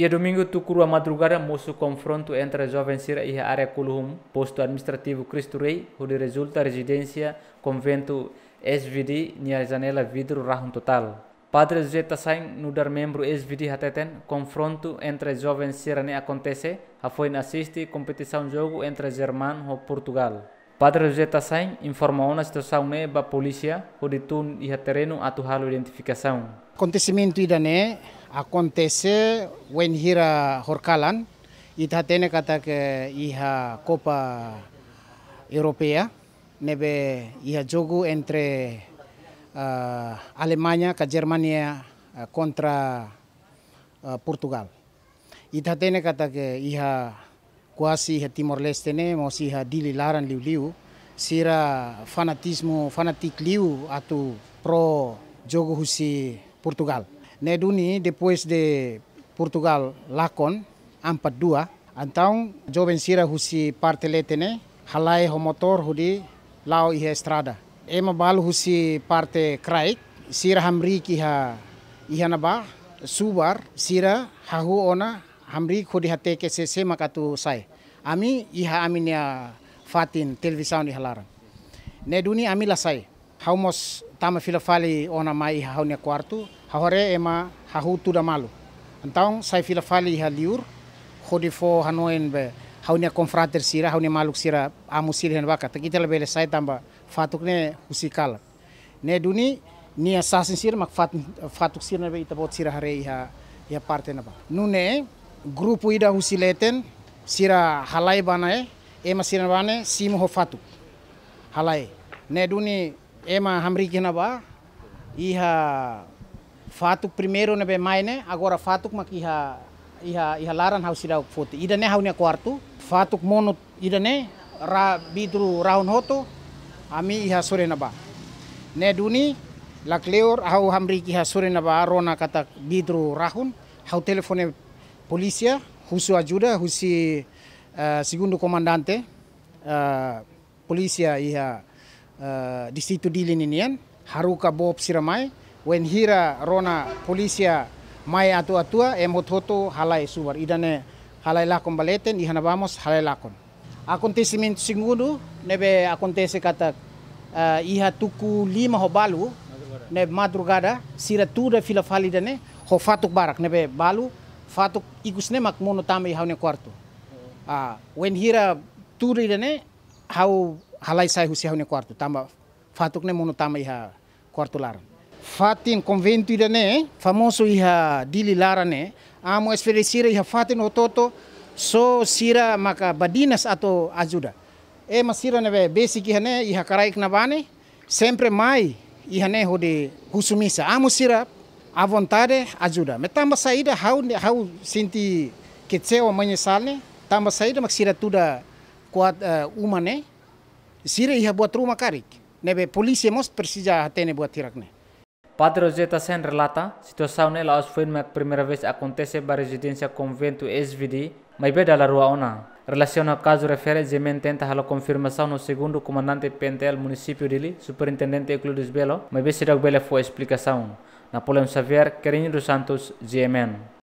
Ia é domingo tucuru a madrugada moço confronto entre a jovem Sira e a área Kulhum, posto administrativo Cristo Rei, onde resulta residência convento SVD nia janela vidro rahun total. Padre José Tassain, nudar membro SVD Hateten, confronto entre a jovem Sira ne acontece, a foi assiste competição jogo entre a German e Portugal. Padre José Tassain informa na situação ne ba polícia, onde tu ia terreno atuhalo identificação. Acontecimento ida né, acontece when hira horkalan, ita tene kata ke iha Copa Europea nebe iha jogu entre uh, Alemania ka Germania uh, kontra uh, Portugal. Ita tene kata ke iha kuasi iha Timor Leste ne mo dili laran liu-liu sira fanatismo fanatik liu atu pro jogu husi Portugal. Neduni depois de Portugal lakon 42, dua joven sira husi parte letene halai ho motor hudi lau iha estrada ema balu husi parte kraik sira hamri ki ha iha naba subar sira hahu ona hamri hudi hate ke se se makatu sai ami iha aminia fatin televisão di halaran ne duni lasai haumos tama filafali ona mai haune quarto hahore ema hahutu da malu antang sai filafali fale haliur khodi fo hanoen be haune konfrater sira haune maluk sira amusil hen baka kita lebele sai tamba fatuk ne husikal ne duni ni assassin sira mak fat fatuk sira be ita bot sira hare iha ya parte na ba nune grupu ida husileten sira halai banae ema sira bane simo ho fatuk halai ne duni ema hamri na ba iha fatuk primero na be maine agora fatuk mak iha iha iha laran hau sida foto ida ne hau ne quarto fatuk monut. ida ne ra bidru raun hoto ami iha sore na ba ne duni lakleur hau hamri iha sore na ba rona kata bidru rahun hau telefone polisia husu ajuda husi uh, segundo komandante uh, polisia iha Eh, di situ dilin ini yan haruka bob siramai wen hira rona polisia mai atu atua emot hoto halai subar idane halai lakon baleten ihana vamos halai lakon acontecimento segundo nebe acontece kata uh, iha tuku lima ho balu ne madrugada sira tuda filafali falida ho fatuk barak nebe balu fatuk ikusne makmono mak mono tame ne uh, wen hira tuda ne hau halai sai husi haune quarto tamba fatuk ne mono tamba iha quarto laran fatin konventu ida ne famoso iha dili laran ne amo esferesira iha fatin ototo so sira maka badinas atau ajuda e masira ne be basic iha ne iha karaik na bane sempre mai iha ne hode husumisa amo sira a ajuda Metamba saida hau hau hau sinti keceo manyesalne tamba saida maksira tuda kuat uh, eh, umane Zira iha buat rumah karik. Nebe polisi most persija hatene buat tirakne. Padre Zeta Sen relata situação ela foi a primeira vez acontece ba a residência convento SVD, mai bem da rua Ona. Relaciona ao caso refere Zemen tenta a confirmação no segundo comandante pentel município dele, superintendente Euclides Belo, mai be se bele fo foi a explicação. Napoleão Xavier, Carinho dos Santos, Zemen.